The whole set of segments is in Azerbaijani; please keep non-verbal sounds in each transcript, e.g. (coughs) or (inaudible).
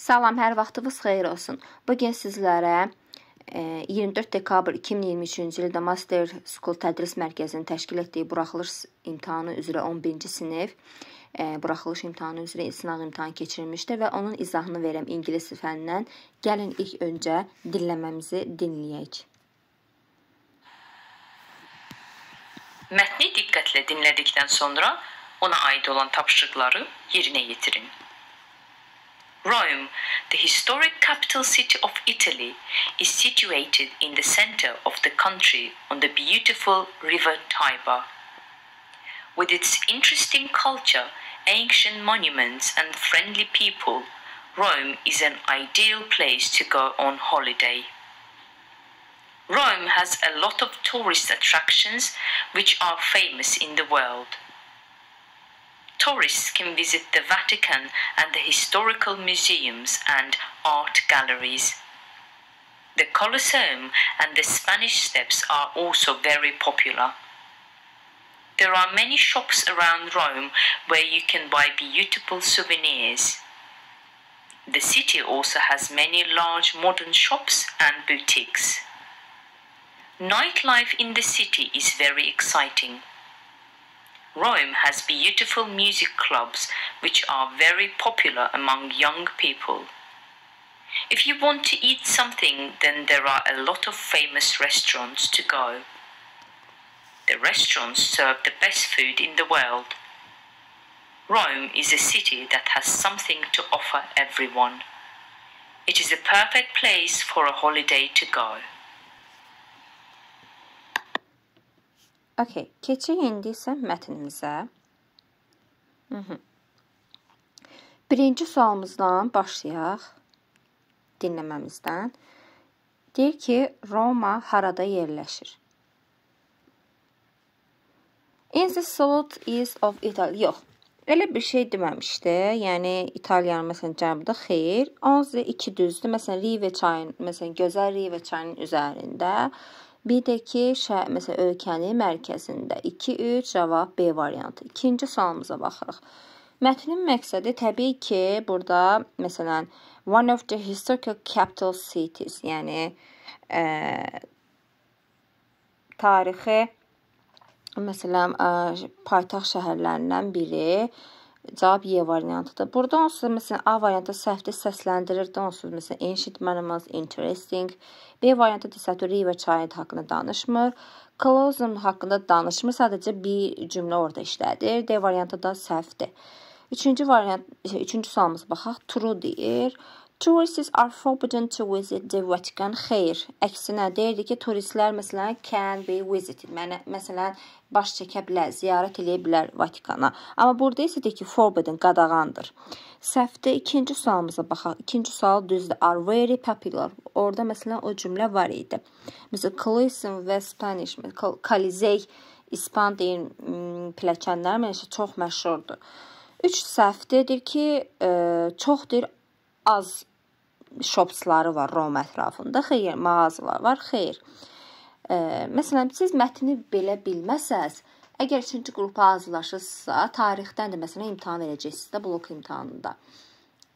Salam, hər vaxtınız xeyir olsun. Bu gün sizlərə 24 e, dekabr 2023-cü ildə Master School Tədris Mərkəzinin təşkil etdiyi buraxılış imtahanı üzrə 11-ci sinif e, buraxılış imtahanı üzrə sınaq imtahanı keçirilmişdi və onun izahını verəm ingilis fənindən. Gəlin ilk öncə dinləməmizi dinləyək. Mətni diqqətlə dinlədikdən sonra ona aid olan tapşırıqları yerinə yetirin. Rome, the historic capital city of Italy, is situated in the center of the country on the beautiful river Tiber. With its interesting culture, ancient monuments, and friendly people, Rome is an ideal place to go on holiday. Rome has a lot of tourist attractions which are famous in the world tourists can visit the Vatican and the historical museums and art galleries. The Colosseum and the Spanish Steps are also very popular. There are many shops around Rome where you can buy beautiful souvenirs. The city also has many large modern shops and boutiques. Nightlife in the city is very exciting. Rome has beautiful music clubs which are very popular among young people. If you want to eat something, then there are a lot of famous restaurants to go. The restaurants serve the best food in the world. Rome is a city that has something to offer everyone. It is a perfect place for a holiday to go. Okey, keçək indi isə mətnimizə. Hı mhm. -hı. Birinci sualımızdan başlayaq dinləməmizdən. Deyir ki, Roma harada yerləşir? In the south east of Italy. Yox, elə bir şey deməmişdi. Yəni İtaliyanın məsələn cənubda xeyr, 11 2 düzdür. Məsələn Rive çayının, məsələn gözəl Rive çayının üzərində Bir də ki, şəhər, məsələn, ölkənin mərkəzində 2, 3 cavab B variantı. İkinci sualımıza baxırıq. Mətnin məqsədi təbii ki, burada məsələn one of the historical capital cities, yəni ə, e, tarixi məsələn ə, e, paytaxt şəhərlərindən biri cavab Y variantıdır. Burada onsuz məsələn A variantı səhvdir səsləndirir, onsuz məsələn ancient monuments interesting B variantı təsəttürü və çayət haqqında danışmır. Klozum haqqında danışmır, sadəcə bir cümlə orada işlədir. D variantı da səhvdir. Üçüncü variant, üçüncü sualımız baxaq. True deyir. Tourists are forbidden to visit the Vatican. Xeyr, əksinə deyirdi ki, turistlər məsələn can be visited. Mənə məsələn baş çəkə bilər, ziyarət eləyə bilər Vatikana. Amma burada isə deyir ki, forbidden qadağandır. Səhvdə ikinci sualımıza baxaq. İkinci sual düzdür. Are very popular. Orda məsələn o cümlə var idi. Məsələn, Coliseum və Spanish, Colisey İspan deyir mm, pilləkənləri məncə çox məşhurdur. 3 səhvdir ki, ə, e, çoxdur az shopsları var Roma ətrafında, xeyr, mağazalar var, xeyr. E, məsələn, siz mətni belə bilməsəz, əgər 3-cü qrupa hazırlaşırsınızsa, tarixdən də məsələn imtahan verəcəksiniz də blok imtahanında.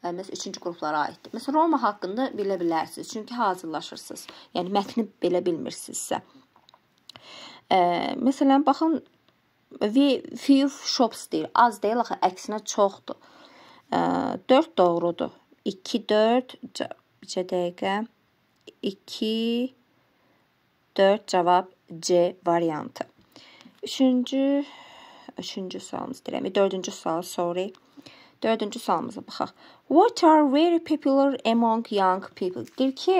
E, məsələn, 3-cü qruplara aiddir. Məsələn, Roma haqqında bilə bilərsiniz, çünki hazırlaşırsınız. Yəni mətni belə bilmirsinizsə. E, məsələn, baxın few shops deyir. Az deyil axı, əksinə çoxdur. 4 doğrudur. 2, 4, bircə dəqiqə, 2, 4 cavab C variantı. Üçüncü, üçüncü sualımız deyirəm, dördüncü sual, sorry. Dördüncü sualımıza baxaq. What are very popular among young people? Deyir ki,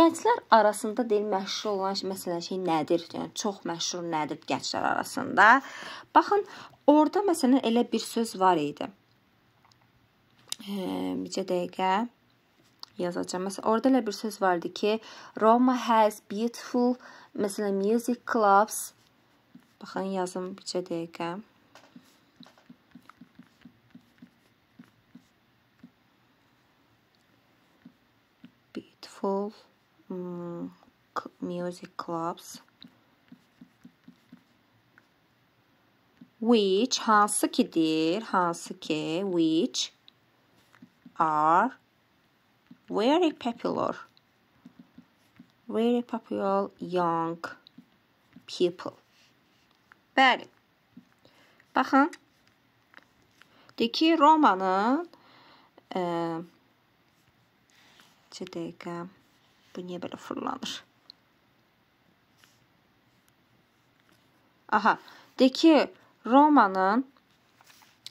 gənclər arasında deyil, məşhur olan məsələn şey nədir? Yəni çox məşhur nədir gənclər arasında? Baxın, orada məsələn elə bir söz var idi bircə dəqiqə yazacağam. Məsələn, orada elə bir söz var idi ki, Roma has beautiful, məsələn, music clubs. Baxın, yazım bircə dəqiqə. Beautiful mm, music clubs. Which hansı kidir? Hansı ki? Which are very popular, very popular young people. Bəli. Baxın. De ki, Romanın ə, neçə dəqiqə bu niyə belə fırlanır? Aha. De ki, Romanın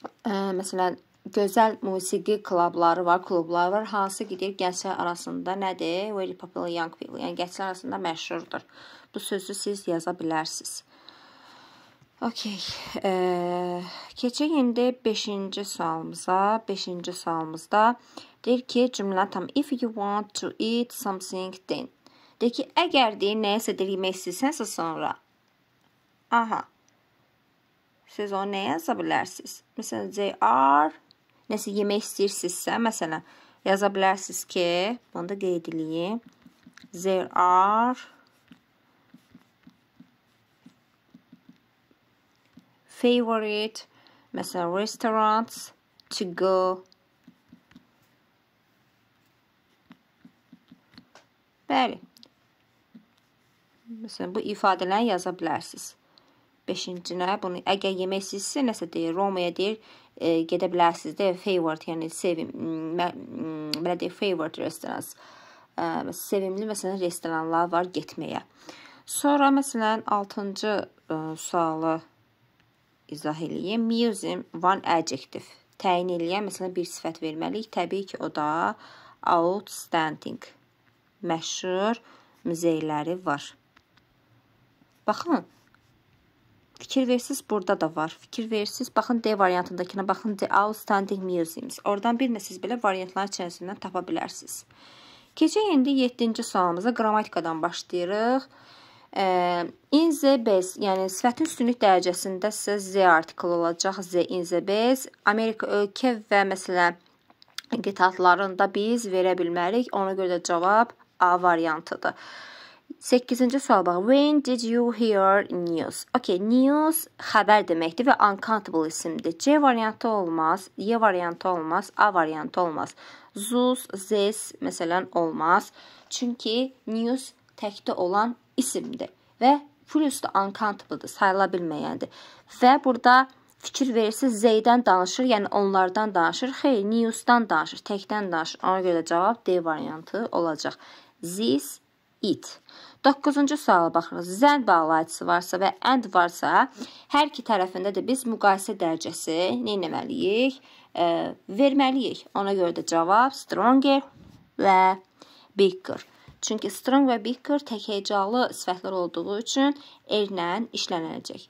ə, e, məsələn gözəl musiqi klubları var, klublar var, hansı ki, deyir, gənclər arasında nədir? Very popular young people, yəni gənclər arasında məşhurdur. Bu sözü siz yaza bilərsiniz. Okay. E, keçək indi 5-ci sualımıza. 5-ci sualımızda deyir ki, cümlə tam if you want to eat something then. Deyir ki, əgər deyir nəyisə deyir yemək istəyirsənsə sonra. Aha. Siz onu nə yaza bilərsiniz? Məsələn, they are nəsə yemək istəyirsinizsə, məsələn, yaza bilərsiniz ki, bunu da qeyd edeyim. There are favorite, məsələn, restaurants to go Bəli. Məsələn, bu ifadələri yaza bilərsiniz. 5-cinə bunu əgər yemək istəyirsə, nəsə deyir, Romaya deyir, e, gedə bilərsiniz də favorite, yəni sevim belə deyək favorite restorans. E, sevimli məsələn restoranlar var getməyə. Sonra məsələn 6-cı e, sualı izah eləyim. Using one adjective təyin eləyən məsələn bir sifət verməliyik. Təbii ki, o da outstanding. Məşhur muzeyləri var. Baxın, Fikir versiz burada da var. Fikir versiz baxın D variantındakına baxın The Outstanding Museums. Oradan bilməsiz belə variantlar içərisindən tapa bilərsiniz. Keçək indi 7-ci sualımıza qrammatikadan başlayırıq. In the base, yəni sifətin üstünlük dərəcəsində sizə Z artikl olacaq. Z in the base. Amerika ölkə və məsələn qitatlarında biz verə bilmərik. Ona görə də cavab A variantıdır. 8. sual bak. When did you hear news? Okay, news haber demekti ve uncountable isimdi. C variantı olmaz, Y variantı olmaz, A variantı olmaz. Zuz, this mesela olmaz. çünkü news tekte olan isimdir ve plus da uncountable'dır, sayıla bilməyəndir. Və burada fikir verirsiniz, z danışır, yəni onlardan danışır. Xeyr, newsdan danışır, tekten danışır. Ona göre cevap D variantı olacak. This it. 9-cu suala baxırıq. Zənd bağlayıcısı varsa və and varsa, hər iki tərəfində də biz müqayisə dərəcəsi nə etməliyik? E, verməliyik. Ona görə də cavab stronger və bigger. Çünki strong və bigger təkhecalı sifətlər olduğu üçün erlə işləniləcək.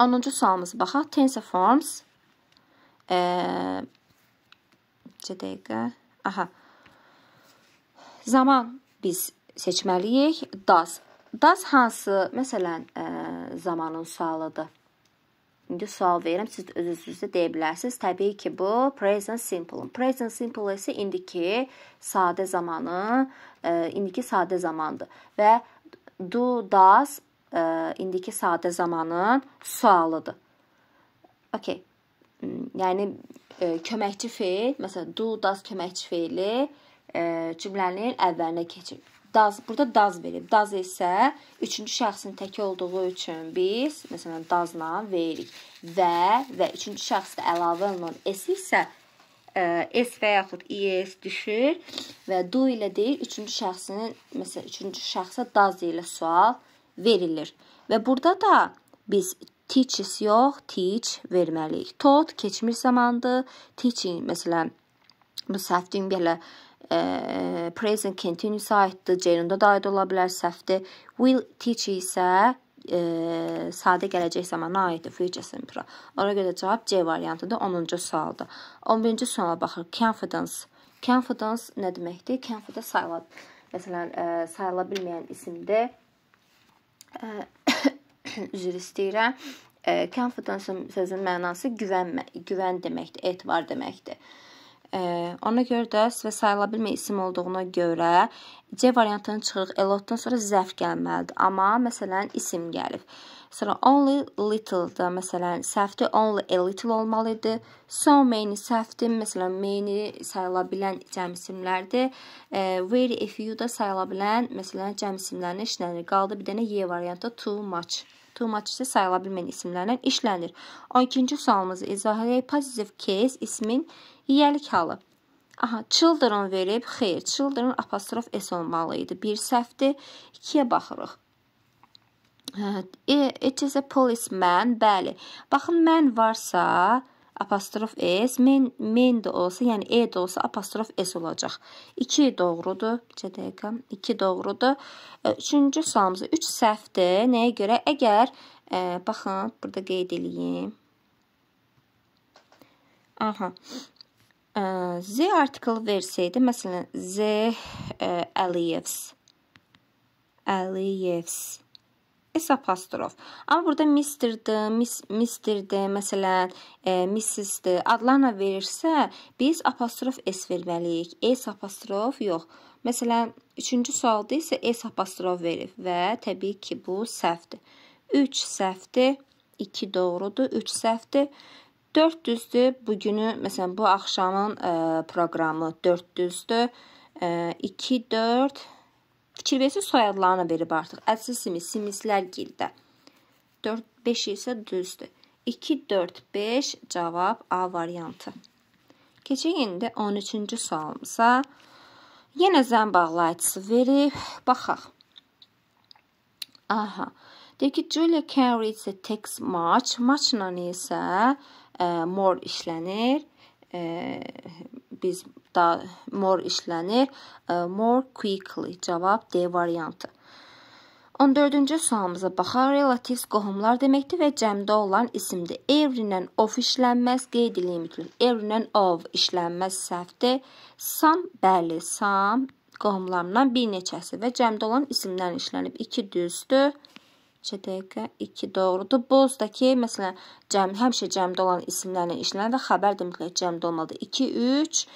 10-cu sualımıza baxaq. Tense forms. E, dəqiqə. Aha. Zaman biz seçməliyik does. Does hansı, məsələn, ə, e, zamanın sualıdır? İndi sual verirəm, siz öz-özünüzə deyə bilərsiniz. Təbii ki, bu present simple. Present simple isə indiki sadə zamanı, ə, e, indiki sadə zamandır və do, does ə, e, indiki sadə zamanın sualıdır. Okay. Hmm, yəni ə, köməkçi feil, məsələn, do, does köməkçi feili cümlənin əvvəlinə keçir. Does burada does verib. Does isə üçüncü şəxsin təki olduğu üçün biz məsələn does-la veririk. Və və üçüncü şəxsdə əlavə olunan s isə e, s və yaxud is düşür və do ilə deyil, üçüncü şəxsin məsələn üçüncü şəxsə does ilə sual verilir. Və burada da biz teaches yox, teach verməliyik. Taught keçmiş zamandır. Teaching məsələn müsafdin belə e, e, present continuous aiddir, gerunda da aid ola bilər, səhvdir. Will teach isə e, sadə gələcək zamana aiddir, future simple. Ona görə cavab C variantıdır, 10-cu sualdır. 11-ci suala baxır, confidence. Confidence nə deməkdir? Confidence sayılır. Məsələn, e, sayıla bilməyən isimdir. E, (coughs) üzr istəyirəm. E, confidence sözünün mənası güvən, güvən deməkdir, etibar deməkdir. Ona görə də və sayıla bilmə isim olduğuna görə C variantını çıxırıq. Elotdan sonra zəf gəlməlidir. Amma məsələn isim gəlib. Sonra only little da məsələn səhvdir. Only a little olmalı idi. So many səhvdir. Məsələn many sayıla bilən cəm isimlərdir. E, very a few da sayıla bilən məsələn cəm isimlərinə işlənir. Qaldı bir dənə Y variantı too much. Too much isə sayıla bilməyən isimlərlə işlənir. 12-ci sualımızı izah edək. Positive case ismin İyəlik halı. Aha, children verib, xeyr, children apostrof s olmalı idi. Bir səhvdir. 2-yə baxırıq. Hə, it is a policeman. Bəli. Baxın, mən varsa apostrof s, men, men də olsa, yəni e də olsa apostrof s olacaq. 2 doğrudur. Bircə dəqiqə. 2 doğrudur. 3-cü e, sualımız 3 üç səhvdir. Nəyə görə? Əgər ə, e, baxın, burada qeyd eləyim. Aha. Z artikl versəydi, məsələn, Z Əliyevs. Əliyevs. S apostrof. Amma burada Mr-dı, Mr-dı, məsələn, e, Mrs-dı adlarına verirsə, biz apostrof S verməliyik. S apostrof yox. Məsələn, 3-cü sualda isə S apostrof verib və təbii ki, bu səhvdir. 3 səhvdir, 2 doğrudur, 3 səhvdir. 400-dür. Bugünü, məsələn, bu axşamın ə, e, proqramı 400-dür. 2, 4. Fikir versək, soyadlarını verib artıq. Ədsiz simis, simislər gildə. 4, 5 isə düzdür. 2, 4, 5 cavab A variantı. Keçək indi 13-cü sualımıza. Yenə zən bağlayıcısı verib. Baxaq. Aha. Deyir ki, Julia can read the text much. Much-la isə mor işlənir. Biz da mor işlənir. More quickly cavab D variantı. 14-cü sualımıza baxaq, relativ qohumlar deməkdir və cəmdə olan isimdir. Every-lə of işlənməz, qeyd edeyim ki, every-lə of işlənməz səhvdir. Sam, bəli, sam qohumlarından bir neçəsi və cəmdə olan isimdən işlənib. 2 düzdür neçə dəqiqə? 2 doğrudur. Bozdakı, məsələn, cəm, həmişə cəmdə olan isimlərin işlənir və xəbər də mütləq cəmdə olmalıdır. 2, 3,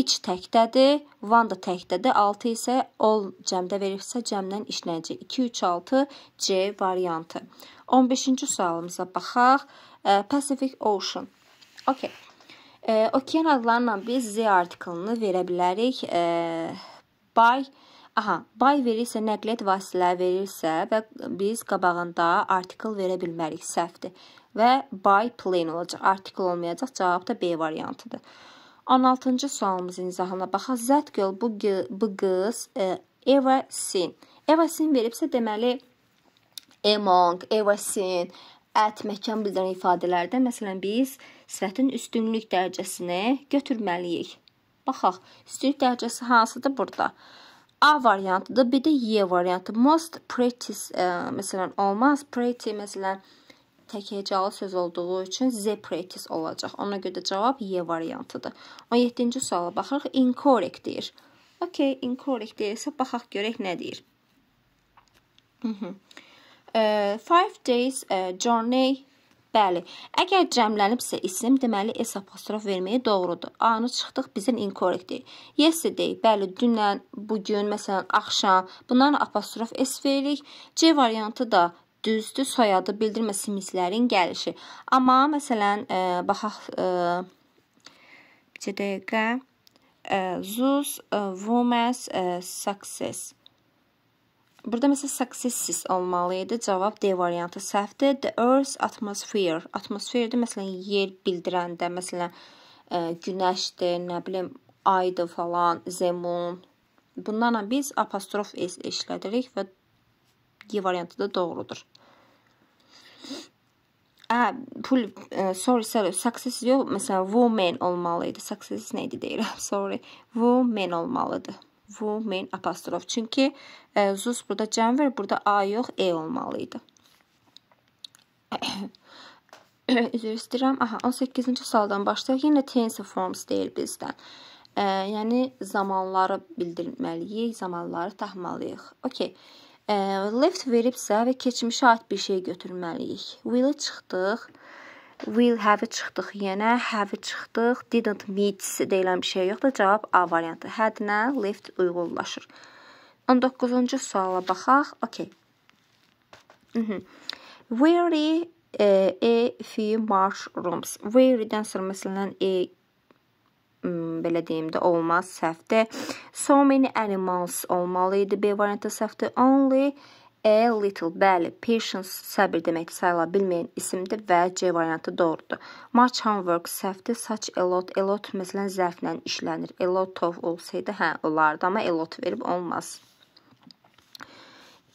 iç təkdədir, van da təkdədir, 6 isə ol cəmdə veribsə cəmdən işlənəcək. 2, 3, 6 C variantı. 15-ci sualımıza baxaq. Pacific Ocean. Okay. E, okean adlarla biz Z artiklını verə bilərik. E, by Aha, buy verirsə, nəqliyyat vasitələri verirsə və biz qabağında artikel verə bilmərik, səhvdir. Və buy plain olacaq, artikel olmayacaq, cavab da B variantıdır. 16-cı sualımızın izahına baxaq. Zət göl bu, bu qız e, ever seen. Ever seen veribsə, deməli, among, ever seen, ət, məkan bildirən ifadələrdə, məsələn, biz sifətin üstünlük dərəcəsini götürməliyik. Baxaq, üstünlük dərəcəsi hansıdır burada? Burada. A variantıdır. Bir də Y variantı. Most pretty ə, e, məsələn olmaz. Pretty məsələn tək hecalı söz olduğu üçün the pretty olacaq. Ona görə də cavab Y variantıdır. 17-ci suala baxırıq. Incorrect deyir. Okay, incorrect deyirsə baxaq görək nə deyir. Mhm. 5 e, days ə, e, journey Bəli, əgər cəmlənibsə isim, deməli s apostrof verməyi doğrudur. A-nı çıxdıq bizim inkorrektdir. Yesterday, bəli, dünən, bu gün, məsələn, axşam bunların apostrof s veririk. C variantı da düzdür, soyadı bildirmə simizlərin gəlişi. Amma məsələn, ə, e, baxaq ə, e, bir dəqiqə. Ə, e, Zeus Women's Success Burada məsələn successes olmalı idi. Cavab D variantı səhvdir. The Earth's atmosphere. Atmosferdir. Məsələn, yer bildirəndə, məsələn, ə, e, günəşdir, nə bilim, aydır falan, zemun. Bunlarla biz apostrof s işlədirik və D variantı da doğrudur. Ə, pul, ə, e, sorry, sorry, success yox, məsələn, woman olmalı idi. Success nə idi deyirəm, (laughs) sorry. Woman olmalıdır women apostrof. Çünki e, zus burada cəmvər, burada a yox, e olmalı idi. Üzr (coughs) istəyirəm. Aha, 18-ci sualdan başlayaq. Yenə tense forms deyir bizdən. E, yəni zamanları bildirməliyik, zamanları tapmalıyıq. Okay. E, left veribsə və keçmişə aid bir şey götürməliyik. Will-i çıxdıq. Will have-ı çıxdıq yenə, have-ı çıxdıq, didn't meet deyilən bir şey yoxdur. Cavab A variantı. Hədinə left uyğunlaşır. 19-cu suala baxaq. Okay. Mm -hmm. Very e, a e, few mushrooms. Very-dən sonra məsələn e belə deyim də olmaz səhvdir. So many animals olmalı idi B variantı səhvdir. Only A little, bəli, patience səbir demək sayıla bilməyən isimdir və C variantı doğrudur. Much hard work səhvdir, such a lot, a lot məsələn zərflə işlənir. A lot of olsaydı, hə, olardı, amma a lot verib olmaz.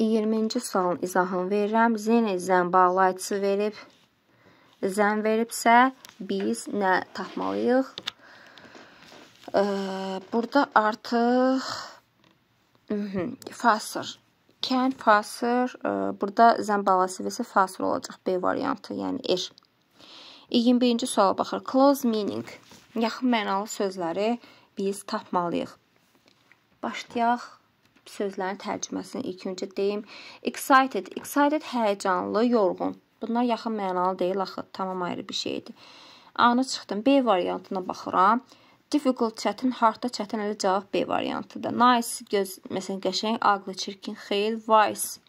20-ci sualın izahını verirəm. Zenə zən bağlayıcısı verib, zən veribsə biz nə tapmalıyıq? Ə, burada artıq mhm, Fasır Kənd, fasır, e, burada zəmbala seviyesi fasır olacaq B variantı, yəni er. 21-ci suala baxır. Close meaning, yaxın mənalı sözləri biz tapmalıyıq. Başlayaq sözlərin tərcüməsini ilk öncə deyim. Excited, excited həyecanlı, yorğun. Bunlar yaxın mənalı deyil axı, tamam ayrı bir şeydir. Anı çıxdım. B variantına baxıram. Difficult çətin, hardda çətin elə cavab B variantıdır. Nice göz, məsələn, qəşəng, ağlı çirkin, xeyir, wise.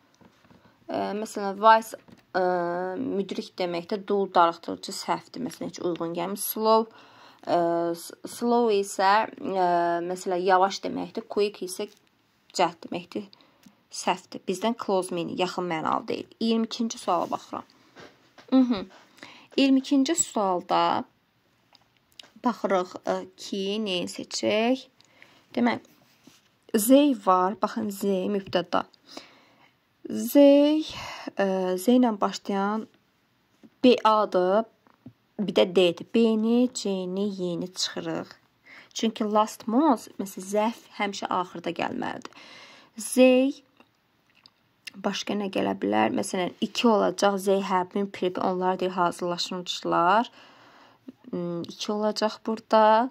E, məsələn, wise e, müdrik deməkdə dul, darıxdırıcı səhvdir. Məsələn, heç uyğun gəlmir. Slow e, slow isə e, məsələn, yavaş deməkdir. Quick isə cəhd deməkdir. Səhvdir. Bizdən close meaning yaxın mənalı deyil. 22-ci suala baxıram. Mhm. 22-ci sualda Baxırıq e, ki, nəyi seçək? Deməli, zey var. Baxın, zey mübtəda. Zey, e, zey ilə başlayan BA-dır. Bir də D-dir. B-ni, C-ni, Y-ni çıxırıq. Çünki last mos, məsələn, zəf həmişə axırda gəlməlidir. Zey başqa nə gələ bilər? Məsələn, 2 olacaq. Z hərfinin pripi onlar deyir hazırlaşmışlar. 2 olacaq burada.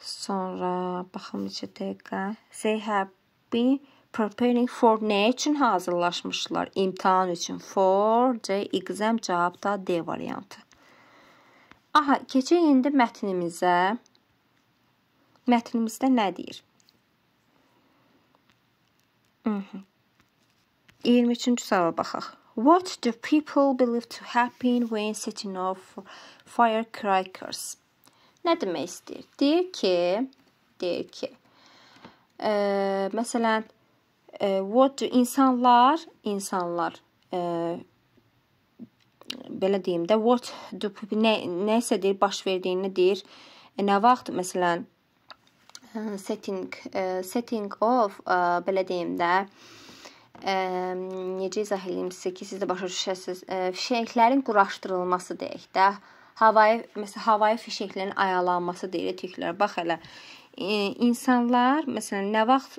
Sonra baxımcı dəqiqə. They have been preparing for nə üçün hazırlaşmışlar? İmtahan üçün. For C exam cavabda D variantı. Aha, keçək indi mətnimizə. Mətnimizdə nə deyir? 23-cü suala baxaq. What do people believe to happen when setting off firecrackers? Nə demək istəyir? Deyir ki, deyir ki, ə, məsələn, ə, what do insanlar, insanlar ə, uh, belə deyim də, what do nə nəsə deyir baş verdiyini deyir. E, nə vaxt məsələn uh, setting ə, uh, setting of ə, belə deyim də, ə, ə, necə izah edeyim sizə ki, siz də başa düşəsiniz. Fişənglərin quraşdırılması deyək də, havayı məsələn havayı fişənglərin ayalanması deyirik tüklər. Bax hələ insanlar məsələn nə vaxt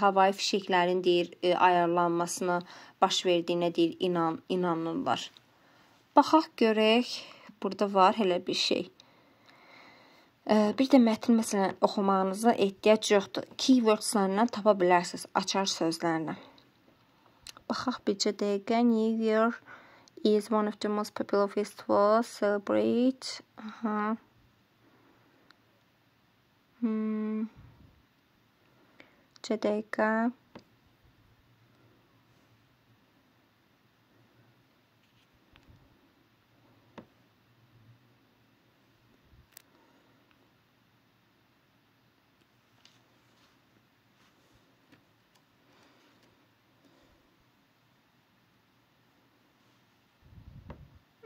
havayı fişəklərin deyir e, ayarlanmasına baş verdiyinə deyir inan inanırlar. Baxaq görək, burada var elə bir şey. E, bir də mətn məsələn oxumağınıza ehtiyac yoxdur. Keywordslarla tapa bilərsiniz, açar sözlərlə. Bahçe'deki New Year is one of the most popular festivals celebrated. Uh -huh. hmm. Cedeka.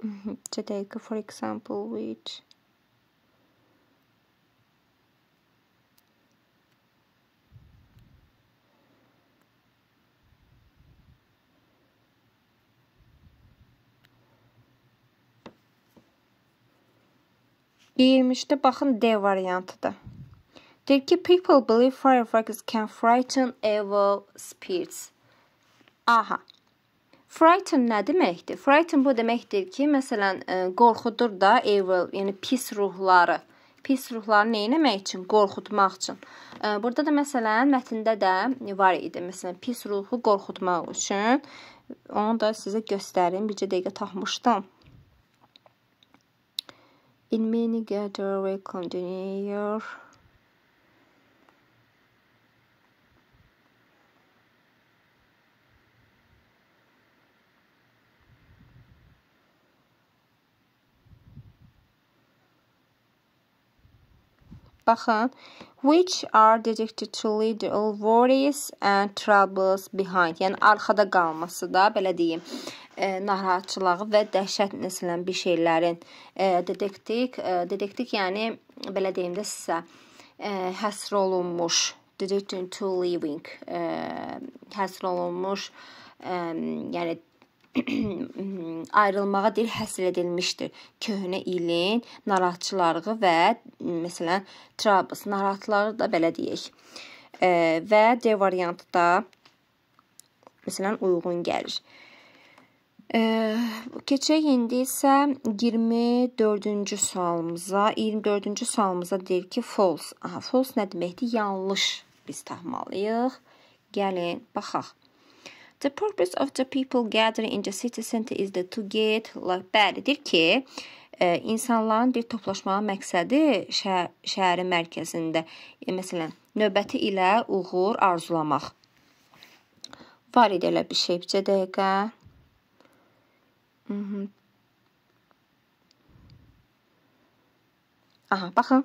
(laughs) to take for example which İyiymişti. Baxın D variantıdır. Deyir ki, people believe fireworks can frighten evil spirits. Aha. Frighten nə deməkdir? Frighten bu deməkdir ki, məsələn, e, qorxudur da evil, yəni pis ruhları. Pis ruhları nə etmək üçün? Qorxutmaq üçün. E, burada da məsələn mətndə də var idi. Məsələn, pis ruhu qorxutmaq üçün. Onu da sizə göstərim. Bircə dəqiqə taxmışdım. In many gather we continue your Baha, which are detected to lead all worries and troubles behind. Yəni arxada qalması da belə deyim ə, e, narahatçılığı və dəhşət nəsilən bir şeylərin ə, e, dedektik, ə, e, dedektik yəni belə deyim də sizə ə, həsr olunmuş dedicting to living ə, həsr olunmuş ə, yəni (clears throat) ayrılmağa deyil həsr edilmişdir. Köhnə ilin narahatçılarığı və məsələn Trabs narahatları da belə deyək. E, və D variantı da məsələn uyğun gəlir. E, keçək indi isə 24-cü sualımıza. 24-cü sualımıza deyir ki, false. Aha, false nə deməkdir? Yanlış biz tapmalıyıq. Gəlin, baxaq. The purpose of the people gathering in the city center is the to get like bəlidir ki, e, insanların bir toplaşmanın məqsədi şə şəhərin mərkəzində, e, məsələn, növbəti ilə uğur arzulamaq. Var idi elə bir şey, bir dəqiqə. Mhm. Mm Aha, baxın.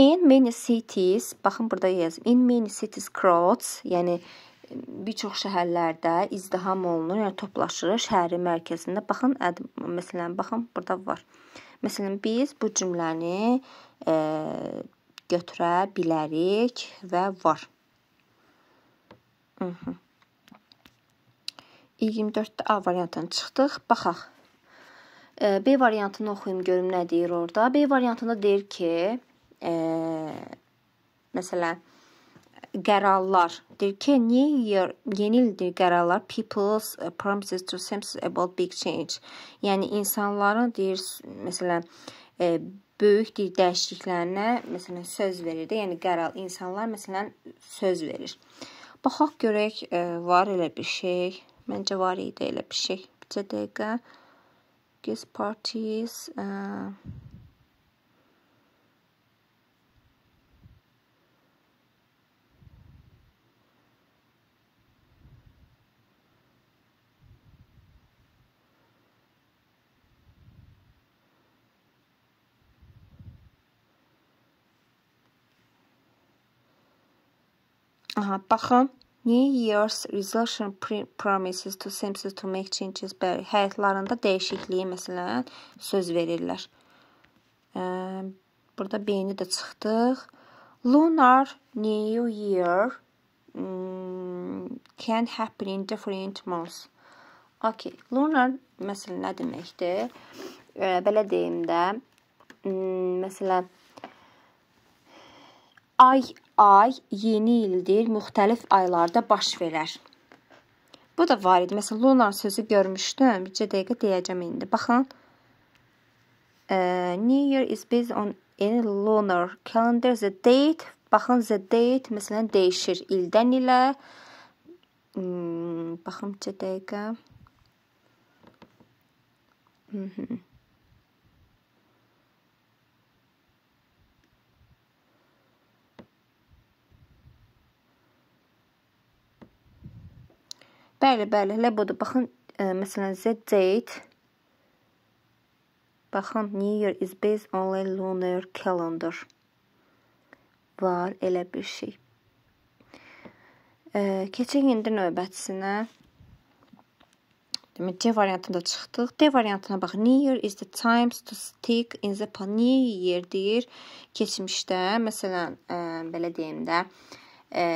In many cities, baxın burada yazım. In many cities crowds, yəni bir çox şəhərlərdə izdiham olunur, yəni toplaşırıq şəhərin mərkəzində. Baxın, əd, məsələn, baxın, burada var. Məsələn, biz bu cümləni e, götürə bilərik və var. Mhm. 24-də A variantına çıxdıq. Baxaq. E, B variantını oxuyum görüm nə deyir orada. B variantında deyir ki, e, məsələn, qərarlardır ki, New Year yeni ildir qərarlar people's uh, promises to themselves about big change. Yəni insanların deyir məsələn e, böyük deyir, dəyişikliklərinə məsələn söz verir də, yəni qərar insanlar məsələn söz verir. Baxaq görək e, var elə bir şey. Məncə var idi elə bir şey. Bircə dəqiqə. Guest parties, e, Aha, baxın. New Year's resolution promises to Simpsons to make changes better. Həyatlarında dəyişikliyi, məsələn, söz verirlər. Ə, burada beyni də çıxdıq. Lunar New Year hmm, can happen in different months. Okay, lunar məsələn nə deməkdir? Ə, belə deyim hmm, də, məsələn, ay, ay, yeni ildir, müxtəlif aylarda baş verər. Bu da var idi. Məsələn, lunar sözü görmüşdüm. Bircə dəqiqə deyəcəm indi. Baxın. Uh, New Year is based on any lunar calendar. The date, baxın, the date məsələn dəyişir ildən ilə. Hmm, baxın, bircə dəqiqə. Mhm. Mm Bəli, bəli, elə budur. Baxın, ə, e, məsələn, the date baxın, New Year is based only lunar calendar. Var elə bir şey. Ə, e, keçək indi növbətisinə. Demək C variantında çıxdıq. D variantına bax. New year is the times to stick in the pan. New year deyir keçmişdə, məsələn, ə, e, belə deyim də, ə,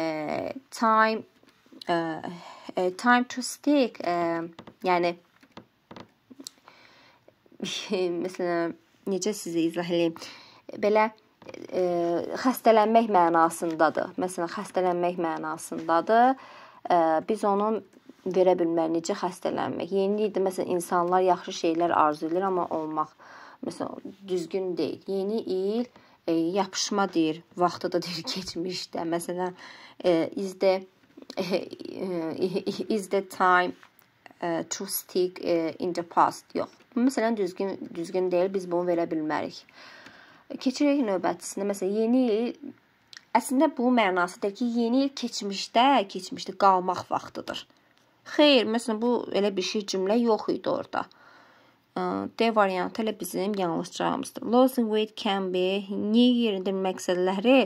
time E, e, time to stick e, yəni (laughs) məsələn necə sizə izah eləyim belə ə, xəstələnmək mənasındadır. Məsələn, xəstələnmək mənasındadır. Ə, biz onu verə bilmərik necə xəstələnmək. Yeni ildə məsələn insanlar yaxşı şeylər arzu edir, amma olmaq məsələn düzgün deyil. Yeni il ə, yapışma deyir, vaxtı da deyir (laughs) keçmişdə. Məsələn, ə, is the is the time eh, to stick eh, in the past yox. Bu məsələn düzgün düzgün deyil. Biz bunu verə bilmərik. Keçirək növbətisinə. Məsələn, yeni il əslində bu mənasıdır ki, yeni il keçmişdə, keçmişdə qalmaq vaxtıdır. Xeyr, məsələn bu elə bir şey cümlə yox idi orada. Eh, D variantı ilə bizim yanlışcamızdır. Losing weight can be new year-in məqsədləri,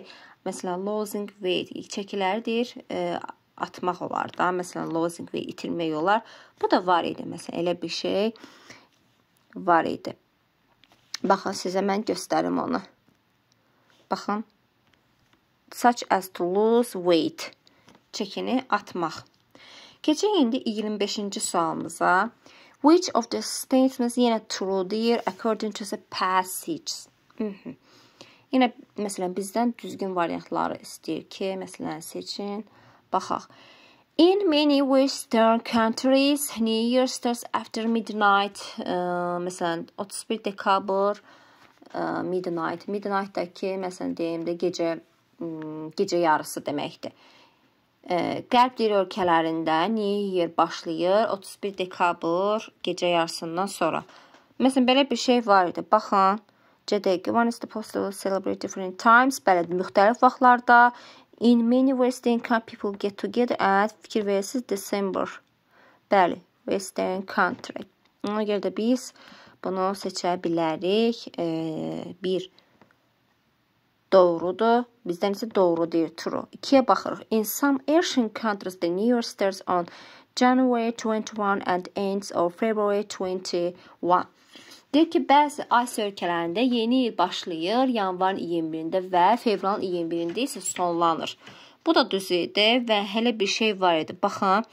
məsələn losing weight çəkilərdir. E, atmaq olar da. Məsələn, losing və itilmək olar. Bu da var idi. Məsələn, elə bir şey var idi. Baxın, sizə mən göstərim onu. Baxın. Such as to lose weight. Çəkini atmaq. Keçək indi 25-ci sualımıza. Which of the statements yenə true-dir according to the passage? Mm -hmm. Yenə, məsələn, bizdən düzgün variantları istəyir ki, məsələn, seçin. Baxaq. In many western countries, New Year starts after midnight. Ə, məsələn, 31 dekabr ə, uh, midnight. Midnight-dakı məsələn deyim də gecə ə, hmm, gecə yarısı deməkdir. Ə, uh, qərb dil ölkələrində New Year başlayır 31 dekabr gecə yarısından sonra. Məsələn, belə bir şey var idi. Baxın, Cədək, one is the possible celebrate different times, bəli, müxtəlif vaxtlarda In many Western people get together at fikir verirsiniz December. Bəli, Western country. Ona görə də biz bunu seçə bilərik. E, bir doğrudur. Bizdən isə doğru deyir true. 2-yə baxırıq. In some Asian countries the new year starts on January 21 and ends on February 21. Deyir ki, bəzi Asiya ölkələrində yeni il başlayır yanvarın 21-də və fevralın 21-də isə sonlanır. Bu da düz idi və hələ bir şey var idi. Baxın,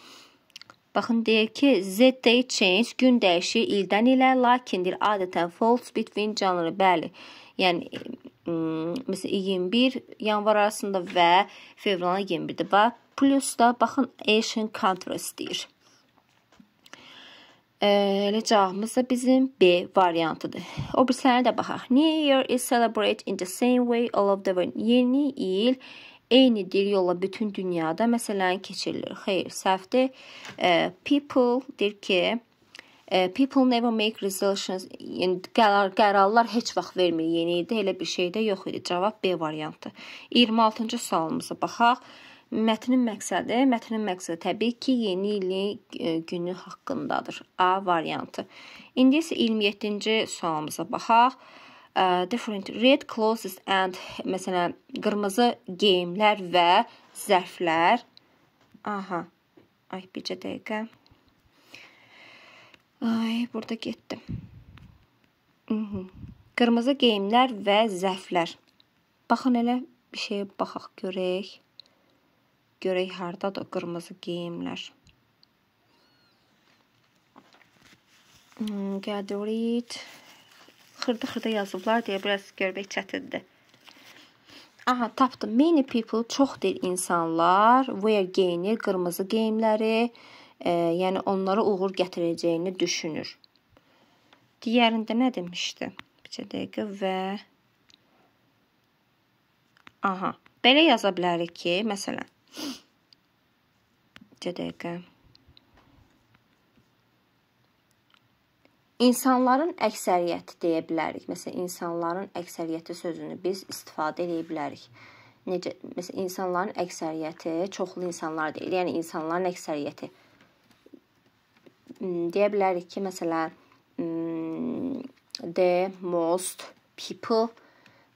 Baxın deyir ki, Z day change gün dəyişir ildən ilə, lakindir adətən falls between canlı. Bəli. Yəni məsələn 21 yanvar arasında və fevralın 21-də. Bax, plus da baxın Asian countries deyir. Elə cavabımız da bizim B variantıdır. O birisilərinə də baxaq. New Year is celebrated in the same way all of the world. Yeni il eyni dil yolla bütün dünyada məsələn keçirilir. Xeyr, səhvdir. E, people deyir ki, e, people never make resolutions. Yəni qərar, qərarlar heç vaxt vermir. Yeni ildə elə bir şey də yox idi. Cavab B variantı. 26-cı sualımıza baxaq. Mətnin məqsədi, mətnin məqsədi təbii ki, yeni ilin e, günü haqqındadır. A variantı. İndi isə 27-ci sualımıza baxaq. E, different red clothes and məsələn qırmızı geyimlər və zərflər. Aha. Ay, bircə dəqiqə. Ay, burada getdim. Mhm. Qırmızı geyimlər və zərflər. Baxın elə bir şeyə baxaq görək. Görək hardadır qırmızı geyimlər. Gadorit xırda-xırda yazıblar deyə biraz görmək çətindir. Aha, tapdım. Many people, çoxdur insanlar wear geyinir qırmızı geyimləri, e, yəni onlara uğur gətirəcəyini düşünür. Digərində nə demişdi? Bircə dəqiqə və Aha, belə yaza bilərik ki, məsələn, CDK İnsanların əksəriyyəti deyə bilərik. Məsələn, insanların əksəriyyəti sözünü biz istifadə edə bilərik. Necə məsələn, insanların əksəriyyəti çoxlu insanlar deyil. Yəni insanların əksəriyyəti hmm, deyə bilərik ki, məsələn, hmm, the most people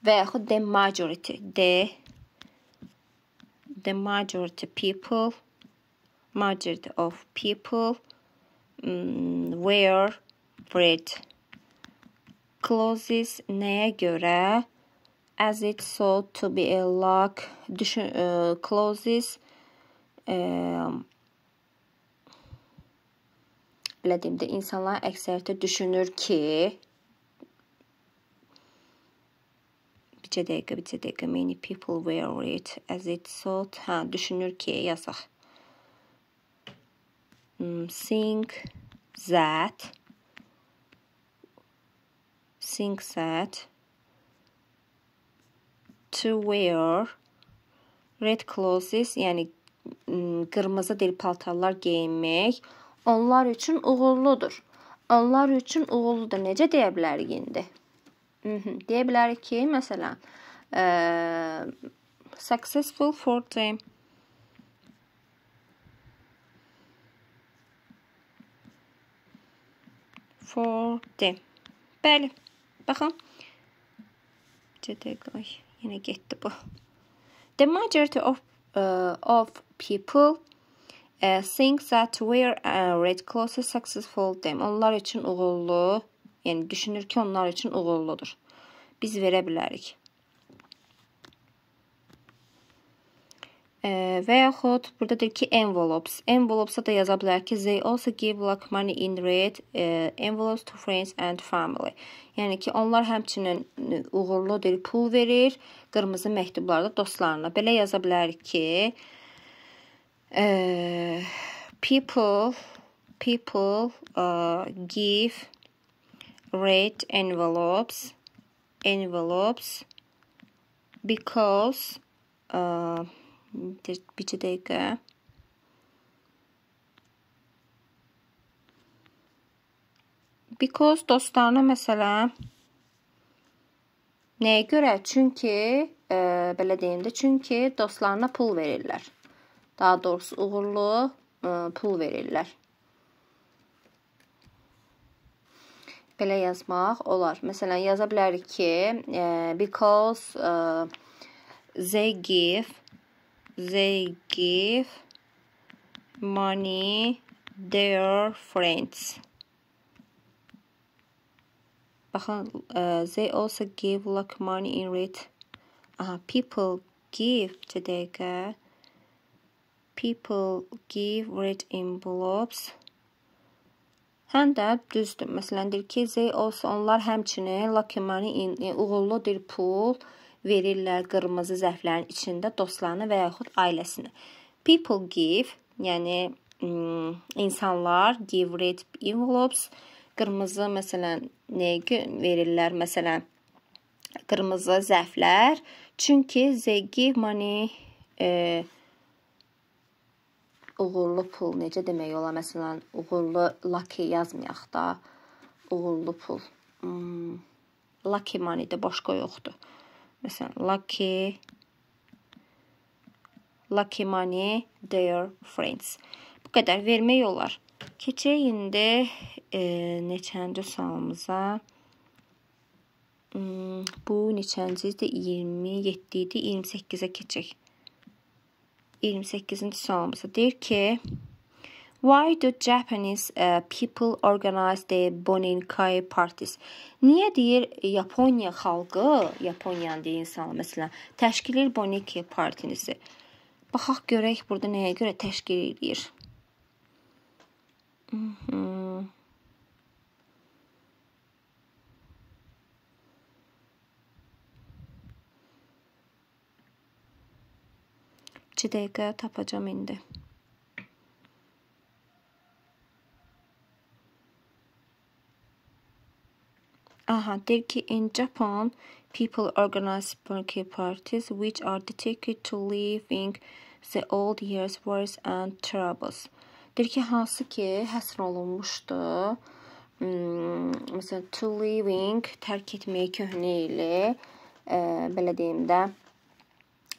və yaxud the majority, the the majority people majority of people um, wear bread clothesine göre as it's thought to be a lock düşün, e, uh, clothes e, bilədiyimdə insanlar əksəriyyəti düşünür ki bircə dəqiqə, bircə dəqiqə. Many people wear it as it's sold. Hə, düşünür ki, yazaq. Hmm, think that Think that to wear red clothes, yəni hmm, qırmızı dil paltarlar geyinmək onlar üçün uğurludur. Onlar üçün uğurludur. Necə deyə bilərik indi? Deyə bilərik ki, məsələn, ə, e, successful for the for the. Bəli. Baxın. Ay, yenə getdi bu. The majority of uh, of people uh, think that wear uh, red clothes successful them. Onlar üçün uğurlu Yəni düşünür ki, onlar üçün uğurludur. Biz verə bilərik. və yaxud burada deyir ki envelopes. Envelopesa da yaza bilər ki they also give like money in red uh, envelopes to friends and family. Yəni ki onlar həmçinin uğurlu deyil pul verir qırmızı məktublarda dostlarına. Belə yaza bilərik ki uh, people people uh, give red envelopes envelopes because uh, bir dakika because dostlarına mesela Nəyə göre? Çünkü e, belə deyim də, çünki dostlarına pul verirlər. Daha doğrusu uğurlu e, pul verirlər. belə yazmaq olar. Məsələn, yaza bilərik ki, e, because uh, they give they give money their friends. Baxın, uh, they also give like money in rent. Aha, people give to their People give red envelopes. Həm də düzdür. Məsələn, deyir ki, they also onlar həmçinin lucky money in e, uğurlu bir pul verirlər qırmızı zərflərin içində dostlarını və yaxud ailəsini. People give, yəni insanlar give red envelopes qırmızı məsələn nəyə verirlər? Məsələn, qırmızı zərflər. Çünki they give money e, uğurlu pul necə demək olar? Məsələn, uğurlu lucky yazmayaq da, uğurlu pul. Hmm, lucky money də başqa yoxdur. Məsələn, lucky lucky money their friends. Bu qədər vermək olar. Keçək indi e, neçənci sualımıza. Hmm, bu neçəncisi idi? 27 idi. 28-ə keçək. 28-ci sualımızda deyir ki, Why do Japanese uh, people organize their Boninkai parties? Niyə deyir Yaponiya xalqı, Yaponiyan deyir insanlar məsələn, təşkil edir Boninkai partinizi? Baxaq görək burada nəyə görə təşkil edir. Mhm. dakikaya tapacağım indi. Aha der ki in Japan people organize birthday parties which are dedicated to leaving the old year's worries and troubles. Der ki hansı ki həsr olunmuşdu. Hmm, məsələn to living tərk etməyə köhnə ilə e, belə deyim də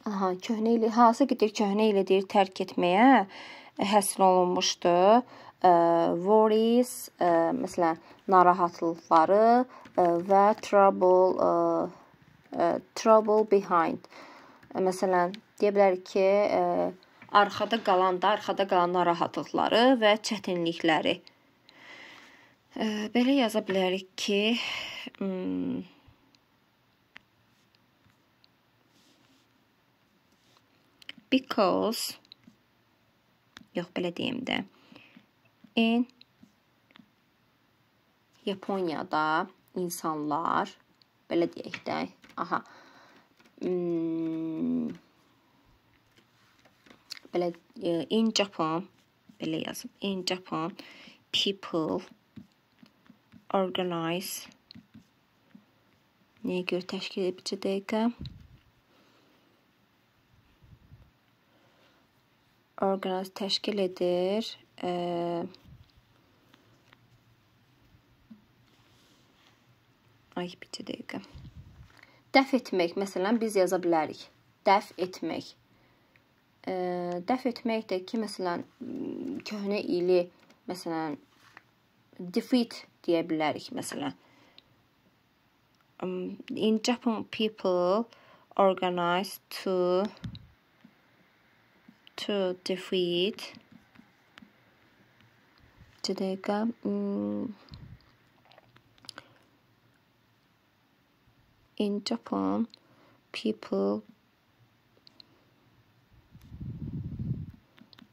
Aha, köhnə ilə hansı ki, deyir, köhnə ilə deyir tərk etməyə e, həsr olunmuşdu. E, worries, e, məsələn, narahatlıqları e, və trouble e, e trouble behind. E, məsələn, deyə bilərik ki, e, arxada qalanda, arxada qalan narahatlıqları və çətinlikləri. E, belə yaza bilərik ki, m hmm, because yox belə deyim də in Yaponiyada insanlar belə deyək də aha hmm, belə e, in Japan belə yazıb in Japan people organize Nəyə görə təşkil edib dəqiqə? orqanı təşkil edir. E, ay, bir dəqiqə. Dəf etmək, məsələn, biz yaza bilərik. Dəf etmək. E, dəf etmək də ki, məsələn, köhnə ili, məsələn, defeat deyə bilərik, məsələn. Um, in Japan, people organize to to defeat 제가 음, mm, in Japan people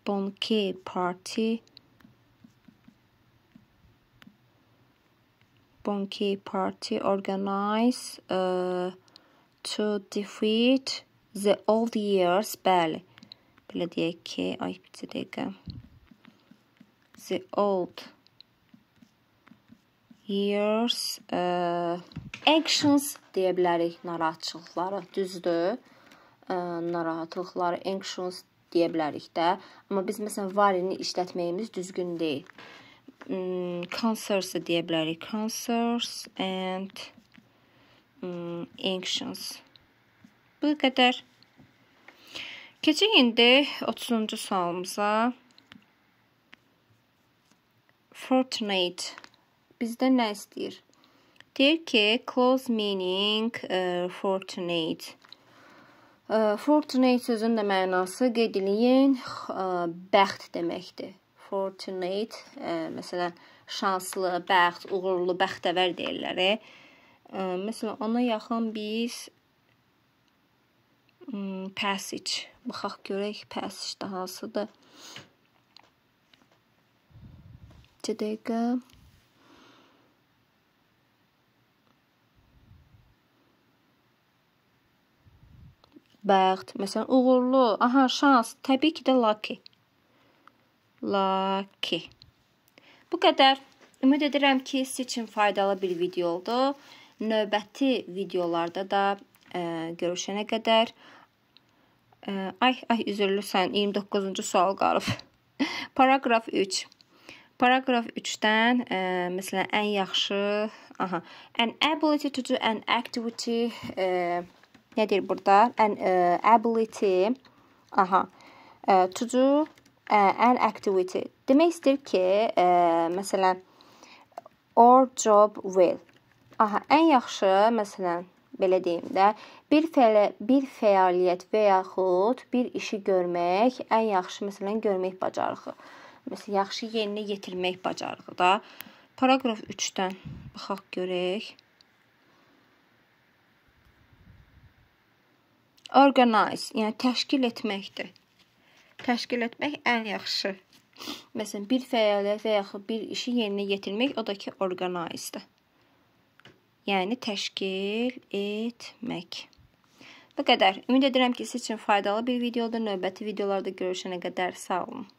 Bonke party Bonke party organize uh, to defeat the old year's bell belə deyək ki, ay bir dəqiqə. The old years uh, actions deyə bilərik narahatçılıqları, düzdür? Uh, narahatlıqları actions deyə bilərik də. Amma biz məsələn varini işlətməyimiz düzgün deyil. Mm, concerns deyə bilərik. Concerns and mm, actions. Bu qədər. Keçək indi 30-cu sualımıza. Fortunate bizdə nə istəyir? Deyir ki, close meaning uh, e, fortunate. Uh, e, fortunate sözünün də mənası qeyd eləyin, uh, bəxt deməkdir. Fortunate, uh, məsələn, şanslı, bəxt, uğurlu, bəxtəvər deyirlər. Uh, məsələn, ona yaxın biz Pəsic. Baxaq görək pəsic də hansıdır. 2 dəqiqə. Bəxt, məsələn, uğurlu, aha, şans, təbii ki də lucky. Lucky. Bu qədər. Ümid edirəm ki, siz üçün faydalı bir video oldu. Növbəti videolarda da ə, görüşənə qədər ay, ay üzürlü sən 29-cu sual qalıb. (laughs) Paragraf 3. Paragraf 3-dən ə, e, məsələn ən yaxşı, aha, an ability to do an activity ə, e, nədir burada? An ə, e, ability, aha, ə, to do ə, an activity. Demək istəyir ki, ə, məsələn or job will. Aha, ən yaxşı, məsələn, belə deyim də, bir fəal bir fəaliyyət və yaxud bir işi görmək ən yaxşı məsələn görmək bacarığı. Məsələn, yaxşı yerinə yetirmək bacarığı da. Paraqraf 3-dən baxaq görək. Organize, yəni təşkil etməkdir. Təşkil etmək ən yaxşı Məsələn, bir fəaliyyət və yaxud bir işi yerinə yetirmək o da ki, orqanizdir yəni təşkil etmək. Bu qədər. Ümid edirəm ki, siz üçün faydalı bir video oldu. Növbəti videolarda görüşənə qədər sağ olun.